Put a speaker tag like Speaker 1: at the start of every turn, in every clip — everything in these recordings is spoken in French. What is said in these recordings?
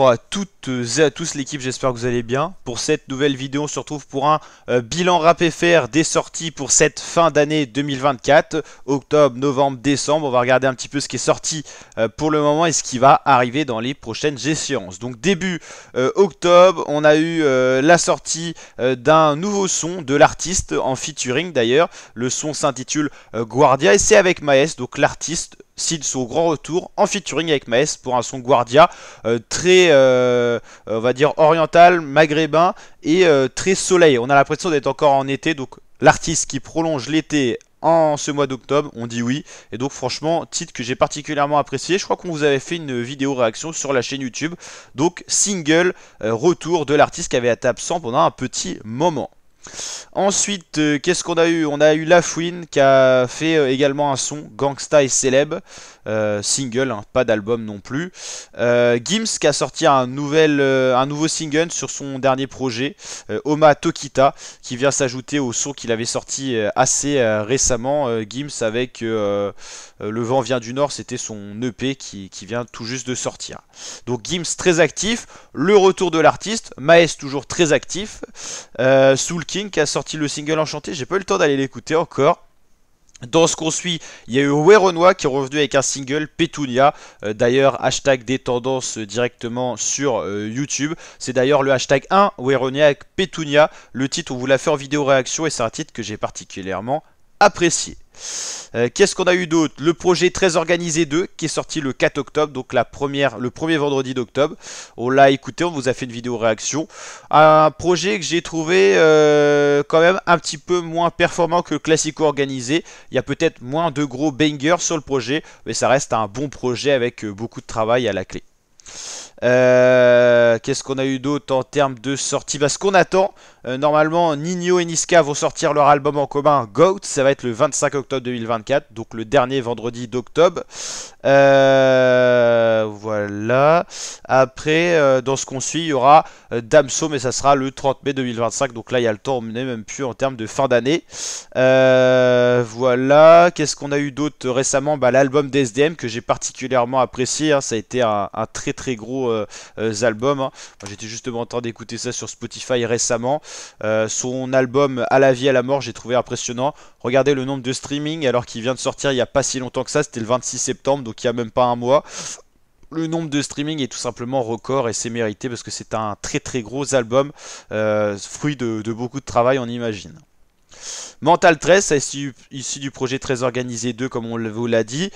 Speaker 1: à toutes et à tous l'équipe, j'espère que vous allez bien. Pour cette nouvelle vidéo, on se retrouve pour un euh, bilan rap FR des sorties pour cette fin d'année 2024, octobre, novembre, décembre. On va regarder un petit peu ce qui est sorti euh, pour le moment et ce qui va arriver dans les prochaines séances. Donc début euh, octobre, on a eu la sortie d'un nouveau son de l'artiste en featuring d'ailleurs. Le son s'intitule Guardia et c'est avec Maes, donc l'artiste Sid son grand retour en featuring avec Maes pour un son Guardia euh, très, euh, on va dire, oriental, maghrébin et euh, très soleil. On a l'impression d'être encore en été, donc l'artiste qui prolonge l'été en ce mois d'octobre, on dit oui. Et donc franchement, titre que j'ai particulièrement apprécié. Je crois qu'on vous avait fait une vidéo réaction sur la chaîne YouTube. Donc single, retour de l'artiste qui avait été absent pendant un petit moment. Ensuite, euh, qu'est-ce qu'on a eu On a eu Lafouine qui a fait euh, également un son, Gangsta et célèbre euh, single, hein, pas d'album non plus. Gims qui a sorti un, nouvel, un nouveau single sur son dernier projet, Oma Tokita, qui vient s'ajouter au son qu'il avait sorti assez récemment. Gims avec Le vent vient du nord, c'était son EP qui, vient tout juste de sortir. Donc Gims très actif, le retour de l'artiste, Maes toujours très actif, Soul qui a sorti le single Enchanté, j'ai pas eu le temps d'aller l'écouter encore. Dans ce qu'on suit, il y a eu Weronois qui est revenu avec un single Petunia. Euh, d'ailleurs, hashtag des tendances directement sur euh, YouTube. C'est d'ailleurs le hashtag 1 Weronois avec Petunia. Le titre, on vous l'a fait en vidéo réaction et c'est un titre que j'ai particulièrement apprécié. Euh, qu'est-ce qu'on a eu d'autre Le projet très organisé 2 qui est sorti le 4 octobre, donc la première, le premier vendredi d'octobre. On l'a écouté, on vous a fait une vidéo réaction. Un projet que j'ai trouvé euh, quand même un petit peu moins performant que le classico organisé. Il y a peut-être moins de gros bangers sur le projet, mais ça reste un bon projet avec euh, beaucoup de travail à la clé. Euh, qu'est-ce qu'on a eu d'autre en termes de sortie Parce bah, Ce qu'on attend, euh, normalement, Nino et Niska vont sortir leur album en commun, Goat. Ça va être le 25 octobre 2024, donc le dernier vendredi d'octobre. Euh, voilà. Après, dans ce qu'on suit, il y aura Damso, mais ça sera le 30 mai 2025. Donc là, il y a le temps, on n'est même plus en termes de fin d'année. voilà. Qu'est-ce qu'on a eu d'autre récemment bah, L'album d'SDM que j'ai particulièrement apprécié. Hein. Ça a été un très très gros euh, euh, albums. Hein. J'étais justement en train d'écouter ça sur Spotify récemment. Euh, son album À la vie, à la mort, j'ai trouvé impressionnant. Regardez le nombre de streaming alors qu'il vient de sortir il n'y a pas si longtemps que ça, c'était le 26 septembre, donc il n'y a même pas un mois le nombre de streaming est tout simplement record et c'est mérité parce que c'est un très très gros album, fruit de, beaucoup de travail on imagine. Mental 13, ça est issu, du projet Très Organisé 2 comme on vous l'a dit.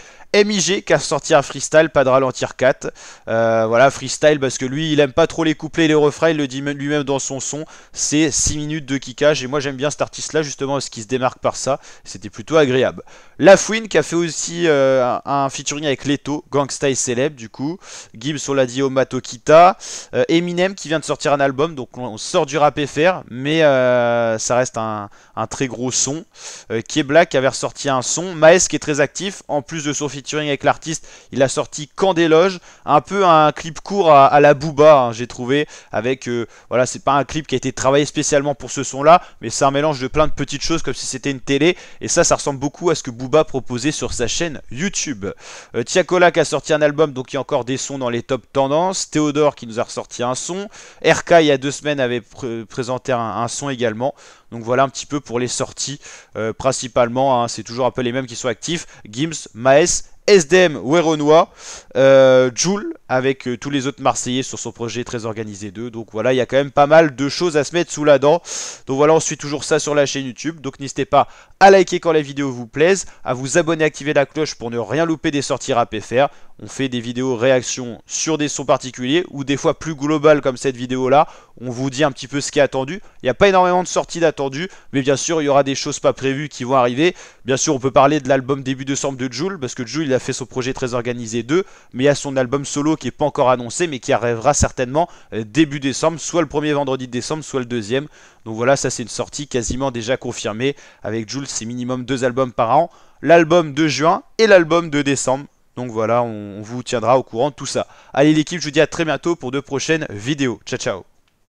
Speaker 1: MIG qui a sorti un freestyle, pas de ralentir 4. Euh, voilà, freestyle parce que lui, il aime pas trop les couplets et les refrains, il le dit lui-même dans son son. C'est 6 minutes de kickage et moi j'aime bien cet artiste-là justement parce qu'il se démarque par ça. C'était plutôt agréable. La qui a fait aussi euh, un featuring avec Leto, Gangsta et Célèbre du coup. Gibbs, on l'a dit, Mato Kita, euh, Eminem qui vient de sortir un album, donc on, sort du rap FR, mais ça reste un, très gros son. Kebla qui avait ressorti un son. Maes qui est très actif, en plus de son Turing avec l'artiste. Il a sorti Camp des un peu un clip court à, la Booba, hein, j'ai trouvé. Avec, euh, voilà, c'est pas un clip qui a été travaillé spécialement pour ce son-là, mais c'est un mélange de plein de petites choses comme si c'était une télé. Et ça, ça ressemble beaucoup à ce que Booba proposait sur sa chaîne YouTube. Euh, Tiakola qui a sorti un album, donc il y a encore des sons dans les top tendances. Théodore qui nous a ressorti un son. RK, il y a deux semaines, avait présenté un, son également. Donc voilà un petit peu pour les sorties euh, principalement. Hein, c'est toujours un peu les mêmes qui sont actifs. Gims, Maes, SDM ou euh, Joule avec euh, tous les autres Marseillais sur son projet très organisé d'eux, Donc voilà, il y a quand même pas mal de choses à se mettre sous la dent. Donc voilà, on suit toujours ça sur la chaîne YouTube. Donc n'hésitez pas à liker quand la vidéo vous plaise, à vous abonner, activer la cloche pour ne rien louper des sorties rap FR on fait des vidéos réactions sur des sons particuliers ou des fois plus globales comme cette vidéo là. On vous dit un petit peu ce qui est attendu. Il n'y a pas énormément de sorties d'attendu, mais bien sûr il y aura des choses pas prévues qui vont arriver. Bien sûr on peut parler de l'album début décembre de Jules parce que Jules il a fait son projet très organisé 2, mais il y a son album solo qui n'est pas encore annoncé mais qui arrivera certainement euh, début décembre, soit le premier vendredi de décembre, soit le deuxième. Donc voilà, ça c'est une sortie quasiment déjà confirmée. Avec Jules, c'est minimum deux albums par an. L'album de juin et l'album de décembre. Donc voilà, on, vous tiendra au courant de tout ça. Allez l'équipe, je vous dis à très bientôt pour de prochaines vidéos. Ciao ciao